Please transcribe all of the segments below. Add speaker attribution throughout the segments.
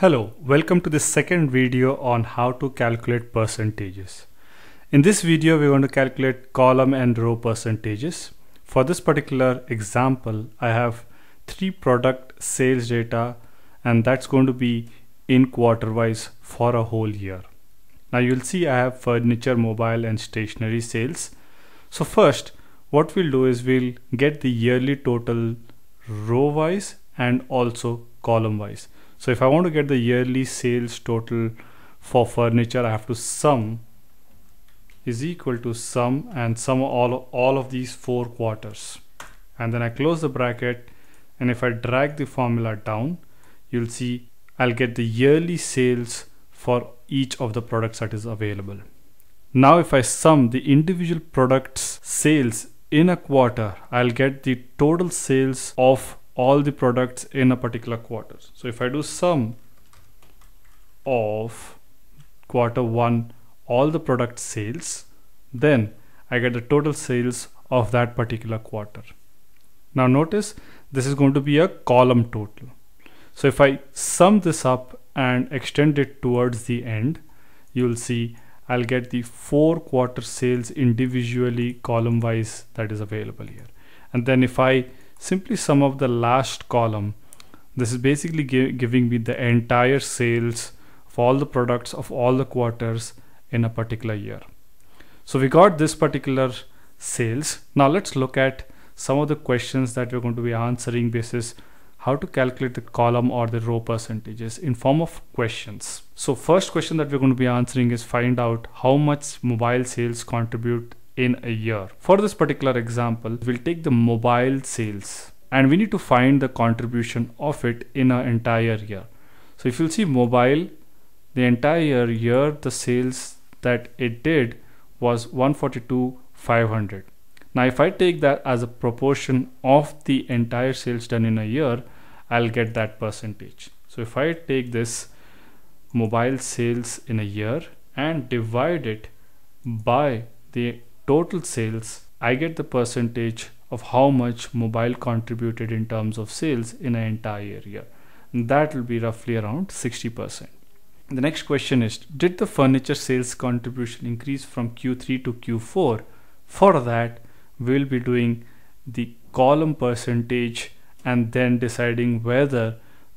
Speaker 1: Hello, welcome to the second video on how to calculate percentages. In this video, we're going to calculate column and row percentages. For this particular example, I have three product sales data and that's going to be in quarter wise for a whole year. Now you'll see I have furniture, mobile and stationery sales. So first, what we'll do is we'll get the yearly total row wise and also column wise. So if I want to get the yearly sales total for furniture, I have to sum is equal to sum and sum all, all of these four quarters. And then I close the bracket and if I drag the formula down, you'll see I'll get the yearly sales for each of the products that is available. Now if I sum the individual products sales in a quarter, I'll get the total sales of all the products in a particular quarter. So if I do sum of quarter one, all the product sales, then I get the total sales of that particular quarter. Now notice this is going to be a column total. So if I sum this up and extend it towards the end, you'll see I'll get the four quarter sales individually column wise that is available here. And then if I simply sum of the last column. This is basically gi giving me the entire sales of all the products of all the quarters in a particular year. So we got this particular sales. Now let's look at some of the questions that we're going to be answering basis how to calculate the column or the row percentages in form of questions. So first question that we're going to be answering is find out how much mobile sales contribute in a year. For this particular example, we'll take the mobile sales and we need to find the contribution of it in an entire year. So if you'll see mobile, the entire year the sales that it did was 142,500. Now if I take that as a proportion of the entire sales done in a year, I'll get that percentage. So if I take this mobile sales in a year and divide it by the total sales, I get the percentage of how much mobile contributed in terms of sales in an entire year. And that will be roughly around 60%. The next question is Did the furniture sales contribution increase from Q3 to Q4? For that, we'll be doing the column percentage and then deciding whether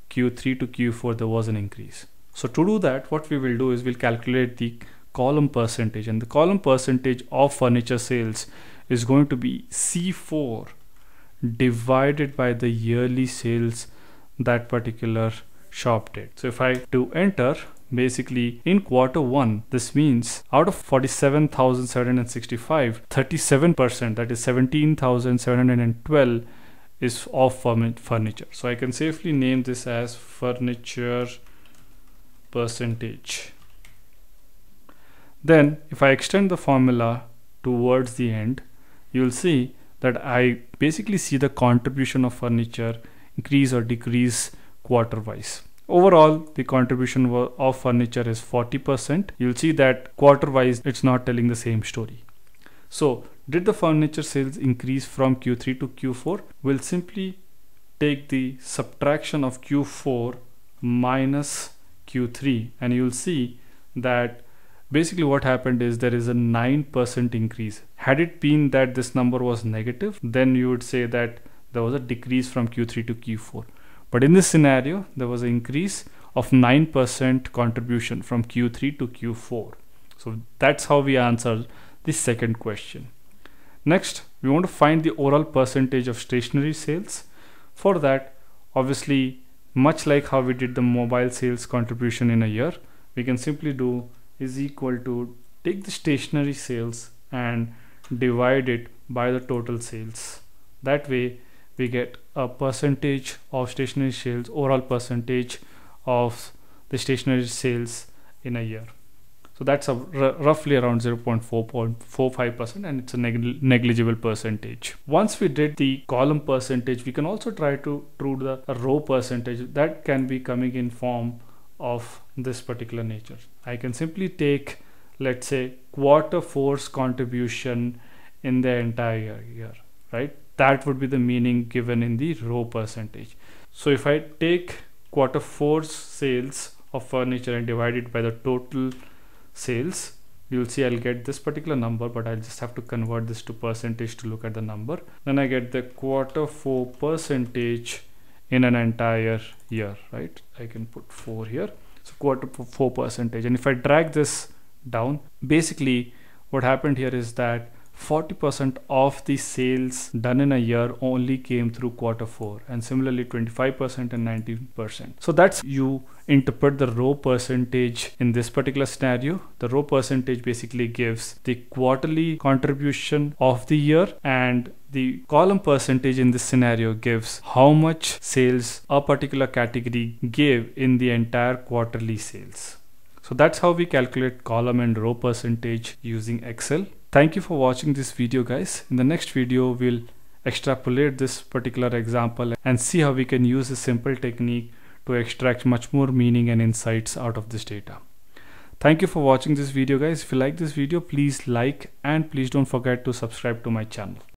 Speaker 1: Q3 to Q4 there was an increase. So to do that, what we will do is we'll calculate the column percentage and the column percentage of furniture sales is going to be C4 divided by the yearly sales that particular shop did. So if I do enter basically in quarter one this means out of 47,765 37% that is 17,712 is of furniture so I can safely name this as furniture percentage then if I extend the formula towards the end, you'll see that I basically see the contribution of furniture increase or decrease quarter wise. Overall, the contribution of furniture is 40%. You'll see that quarter wise, it's not telling the same story. So did the furniture sales increase from Q3 to Q4? We'll simply take the subtraction of Q4 minus Q3 and you'll see that Basically what happened is there is a 9% increase. Had it been that this number was negative, then you would say that there was a decrease from Q3 to Q4. But in this scenario, there was an increase of 9% contribution from Q3 to Q4. So that's how we answer the second question. Next, we want to find the overall percentage of stationary sales. For that, obviously, much like how we did the mobile sales contribution in a year, we can simply do is equal to take the stationary sales and divide it by the total sales that way we get a percentage of stationary sales overall percentage of the stationary sales in a year so that's roughly around 0.4.45% and it's a neg negligible percentage. Once we did the column percentage, we can also try to do the row percentage that can be coming in form of this particular nature. I can simply take, let's say, quarter four's contribution in the entire year, right? That would be the meaning given in the row percentage. So if I take quarter four's sales of furniture and divide it by the total sales, you'll see I'll get this particular number, but I'll just have to convert this to percentage to look at the number. Then I get the quarter four percentage in an entire year, right? I can put four here so quarter four percentage and if I drag this down basically what happened here is that 40% of the sales done in a year only came through quarter four and similarly 25% and 19%. So that's you interpret the row percentage in this particular scenario. The row percentage basically gives the quarterly contribution of the year and the column percentage in this scenario gives how much sales a particular category gave in the entire quarterly sales. So that's how we calculate column and row percentage using Excel. Thank you for watching this video guys. In the next video we'll extrapolate this particular example and see how we can use a simple technique to extract much more meaning and insights out of this data. Thank you for watching this video guys. If you like this video please like and please don't forget to subscribe to my channel.